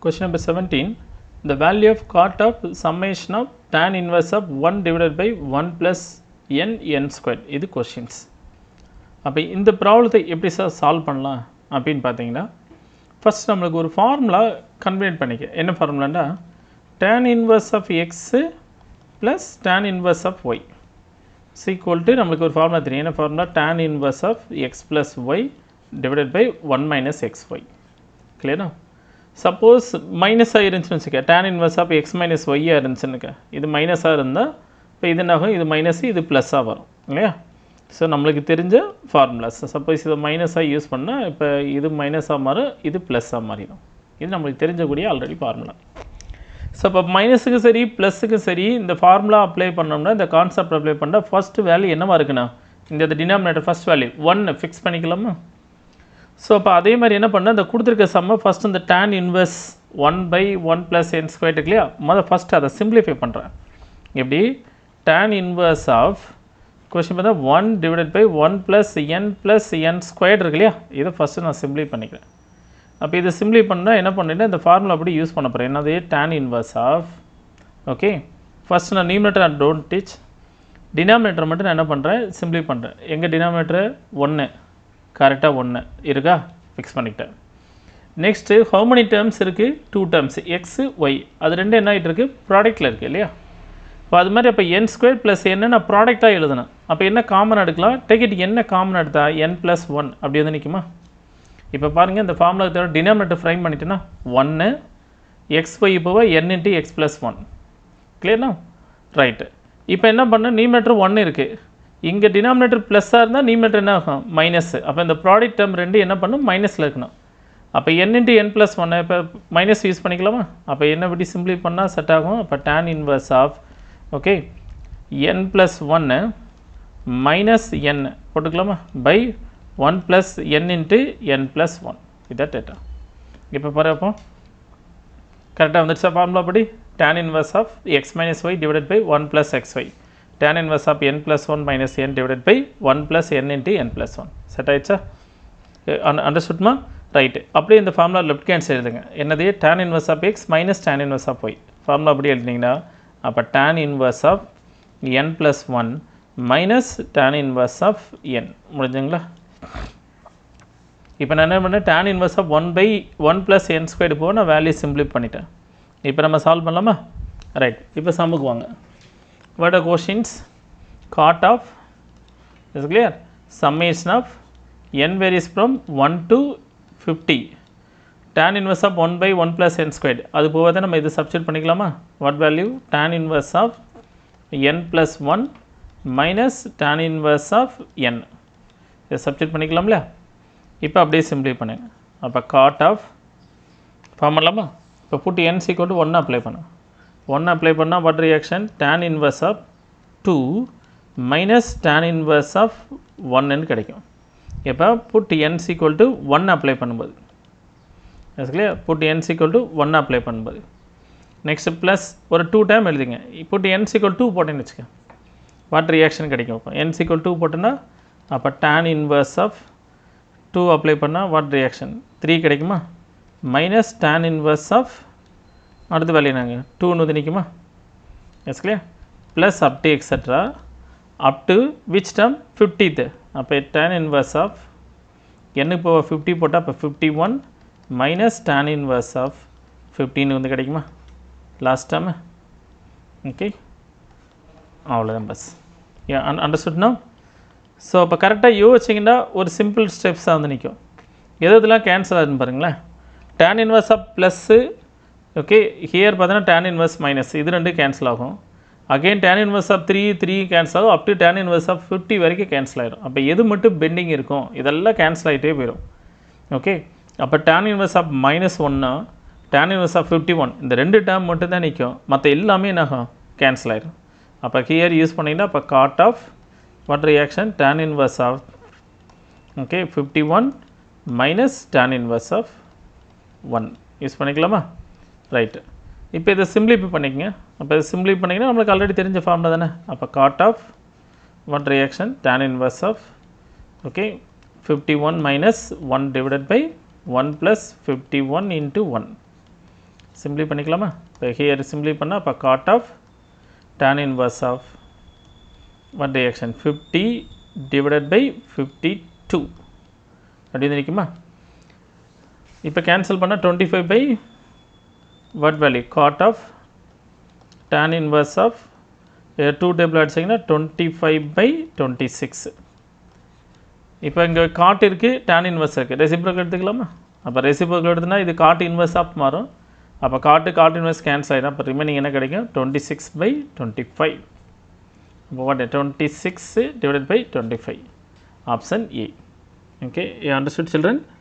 Question number 17. The value of cot of summation of tan inverse of 1 divided by 1 plus n n square இது questions. அப்போ இந்த பிராவலுத்தை எப்படி சால் சால் பண்ணலாம் அப்படின்னு பார்த்தீங்கன்னா first நம்மலுக்கு ஒரு formula convenient பண்ணிக்கு. என்ன tan inverse of x plus tan inverse of y. Y equal to நம்மலுக்கு ஒரு formula தெரியும் என்ன formula tan inverse of X plus Y divided by one minus X clear கிளியரா சப்போஸ் மைனஸாக இருந்துச்சுன்னு வச்சுக்க tan inverse of X minus ஒய்யாக இருந்துச்சுன்னுக்க இது மைனஸாக இருந்தால் இப்போ இது என்னாகும் இது மைனஸ் இது ப்ளஸ்ஸாக வரும் இல்லையா ஸோ நம்மளுக்கு தெரிஞ்ச ஃபார்முலாஸ் சப்போஸ் இதை மைனஸாக யூஸ் பண்ணால் இப்போ இது மைனஸாக மாறும் இது ப்ளஸ்ஸாக மாறிடும் இது நம்மளுக்கு தெரிஞ்சக்கூடிய ஆல்ரெடி ஃபார்முலா ஸோ இப்போ மைனஸுக்கு சரி ப்ளஸுக்கு சரி இந்த ஃபார்முலா அப்ளை பண்ணோம்னா இந்த கான்செப்ட் அப்ளை பண்ணால் ஃபஸ்ட்டு வேல்யூ என்னவாக இருக்குண்ணா இந்த டினாமினேட்டர் ஃபஸ்ட் வேல்யூ ஒன்று ஃபிக்ஸ் பண்ணிக்கலாமா ஸோ அப்போ அதே மாதிரி என்ன பண்ண இந்த கொடுத்துருக்க சம்மை ஃபஸ்ட் இந்த tan inverse one by one plus N square இல்லையா முதல் ஃபஸ்ட் அதை சிம்பிளிஃபை பண்ணுறேன் எப்படி டேன் இன்வெர்ஸ் ஆஃப் கொஷின் பார்த்தா one divided by one plus N plus N square இருக்கு இல்லையா இதை ஃபஸ்ட்டு நான் சிம்பிளி பண்ணிக்கிறேன் அப்போ இதை சிம்பிளி பண்ணால் என்ன பண்ணிட்டேன் இந்த ஃபார்முலா அப்படி யூஸ் பண்ண போகிறேன் என்னது tan inverse of okay first நான் நியூமேட்டர் நான் டோன்ட் டீச் டினாமினேட்டர் மட்டும் நான் என்ன பண்ணுறேன் சிம்பிளி பண்ணுறேன் எங்கள் டினாமினேட்டர் ஒன்று கரெக்டாக ஒன்று இருக்கா ஃபிக்ஸ் பண்ணிக்கிட்டேன் நெக்ஸ்ட்டு ஹவு மெனி டேர்ம்ஸ் இருக்குது டூ டேர்ம்ஸ் எக்ஸு ஒய் அது ரெண்டு என்ன ஆகிட்டு இருக்குது ப்ராடக்ட்டில் இருக்குது இல்லையா இப்போ அது மாதிரி அப்போ என் ஸ்கொயர் ப்ளஸ் என்ன நான் ப்ராடக்டாக எழுதணும் அப்போ என்ன காமன் எடுக்கலாம் டிக்கெட் என்ன காமன் எடுத்தால் என் ப்ளஸ் ஒன் அப்படி வந்து நிற்குமா இப்போ பாருங்கள் இந்த ஃபார்முலா தவிர டினாமினேட்டர் ஃப்ரைம் பண்ணிட்டேன்னா ஒன்று எக்ஸ் ஒய் இப்போவா N into X plus one கிளியர்னா ரைட்டு இப்போ என்ன பண்ண நியூமேட்டர் ஒன்று இருக்குது இங்கே டினாமினேட்டர் ப்ளஸ்ஸாக இருந்தால் நியூமினேட்டர் என்ன ஆகும் மைனஸ் அப்போ இந்த ப்ராடக்ட் டேர்ம் ரெண்டு என்ன பண்ணும் மைனஸில் இருக்கணும் அப்போ என் இன்ட்டு என் ப்ளஸ் ஒன்று இப்போ மைனஸ் யூஸ் பண்ணிக்கலாமா அப்போ என்ன படி சிம்பிளி பண்ணால் செட் ஆகும் அப்போ tan inverse of okay N plus ஒன்று மைனஸ் என் போட்டுக்கலாமா by one plus N into N plus one இதான் டேட்டா இப்போ பாருப்போம் கரெக்டாக வந்துடுச்சா ஃபார்முலா படி tan inverse of X minus Y divided by one plus X Y tan inverse of n plus 1 minus n divided by 1 plus n into n plus 1 set ஆயிடுச்சா understood ma? right அப்படியே இந்த formula left hand side எழுதுங்க என்னது tan inverse of x minus tan inverse of y formula அப்படி எழுதினீங்கன்னா அப்போ tan inverse of n plus 1 minus tan inverse of n முடிஞ்சுங்களா இப்போ நான் என்ன பண்ணேன் tan inverse of 1 by 1 plus n squared போக நான் வேல்யூ சிம்பிளி பண்ணிட்டேன் இப்போ நம்ம சால்வ் பண்ணலாமா ரைட் இப்போ சமுக்கு வாங்க what are questions cot of is clear summation of n varies from 1 to 50 tan inverse of 1 by 1 plus n squared அது போவதை நம்ம இது substitute பண்ணிக்கலாமா what value tan inverse of n plus 1 minus tan inverse of n இது substitute பண்ணிக்கலாம்ல இப்போ அப்படி simply பண்ணுங்க அப்பா காட் ஆஃப் பார்மலாமா இப்பு put put n equal to 1 apply பண்ணுங்க ஒன் அப்ளை பண்ணால் but reaction tan inverse of two minus tan inverse of ஒன்னுன்னு கிடைக்கும் இப்போ put N equal to one apply பண்ணும்போது clear put N equal to one apply பண்ணும்போது next plus ஒரு two time எழுதிங்க put N equal to போட்டேன்னு வச்சுக்கேன் what reaction கிடைக்கும் இப்போ என் சீக்குவல் டூ போட்டோன்னா அப்போ tan inverse of two apply பண்ணால் வாட் ரியாக்ஷன் த்ரீ கிடைக்குமா மைனஸ் டேன் இன்வர்ஸ் ஆஃப் அடுத்த வேல்யூ நாங்கள் டூன்னு வந்து நிற்குமா yes clear plus up to extra up which term fiftieth அப்போ டேன் இன்வர்ஸ் ஆஃப் என்னுக்கு இப்போ ஃபிஃப்டி போட்டால் அப்போ fifty one minus tan inverse of ஃபிஃப்டின்னு வந்து கிடைக்குமா லாஸ்ட் டைமு ஓகே அவ்வளோதான் பஸ் ஏ அன் அண்டர்ஸ்டுனா ஸோ அப்போ கரெக்டாக வச்சிங்கன்னா ஒரு சிம்பிள் ஸ்டெப்ஸாக வந்து நிற்கும் எது இதெல்லாம் கேன்சல் ஆகுதுன்னு பாருங்களேன் tan inverse of plus okay here பார்த்தீங்கன்னா டேன் இன்வெர்ஸ் மைனஸ் இது ரெண்டு கேன்சல் ஆகும் again tan inverse of three three cancel ஆகும் up to tan inverse of fifty வரைக்கும் கேன்சல் ஆயிடும் அப்போ எது மட்டும் பெண்டிங் இருக்கும் இதெல்லாம் கேன்சல் ஆகிட்டே போயிடும் ஓகே அப்போ டேன் இன்வெர்ஸ் ஆஃப் மைனஸ் ஒன்னா tan inverse of fifty one இந்த ரெண்டு டேர்ம் மட்டும் தான் நிற்கும் மற்ற எல்லாமே என்னாகும் கேன்சல் ஆகிடும் அப்போ ஹியர் யூஸ் பண்ணிங்கன்னா அப்போ cot of what reaction tan inverse of okay fifty one minus tan inverse of one use பண்ணிக்கலாமா ரைட்டு இப்போ இதை சிம்பிளிஃபை பண்ணிக்கங்க அப்போ இதை சிம்பிளிஃபை பண்ணிங்கன்னா நம்மளுக்கு ஆல்ரெடி தெரிஞ்ச ஃபார்ம்ல தானே அப்போ cot of one reaction tan inverse of okay fifty one minus one divided by one plus fifty one into one simply பண்ணிக்கலாமா இப்போ ஹியர் சிம்ப்ளி பண்ணால் அப்போ cot of tan inverse of one reaction fifty divided by fifty two அப்படின்னு நிற்குமா இப்போ cancel பண்ணால் twenty five by what value cot of tan inverse of uh, 2 table அடிச்சிங்கன்னா 25 by 26 இப்போ இங்கே காட் இருக்குது டேன் இன்வெர்ஸ் இருக்குது ரெசிப்ரோக்கல் எடுத்துக்கலாமா அப்போ ரெசிப்ரோக்கல் எடுத்துனா இது காட் இன்வெர்ஸ் ஆஃப் மாறும் அப்போ காட்டு காட் இன்வெர்ஸ் கேன்சல் ஆகிடும் அப்போ ரிமைனிங் என்ன கிடைக்கும் twenty six by twenty five அப்போ what twenty six divided by twenty five option A okay A understood children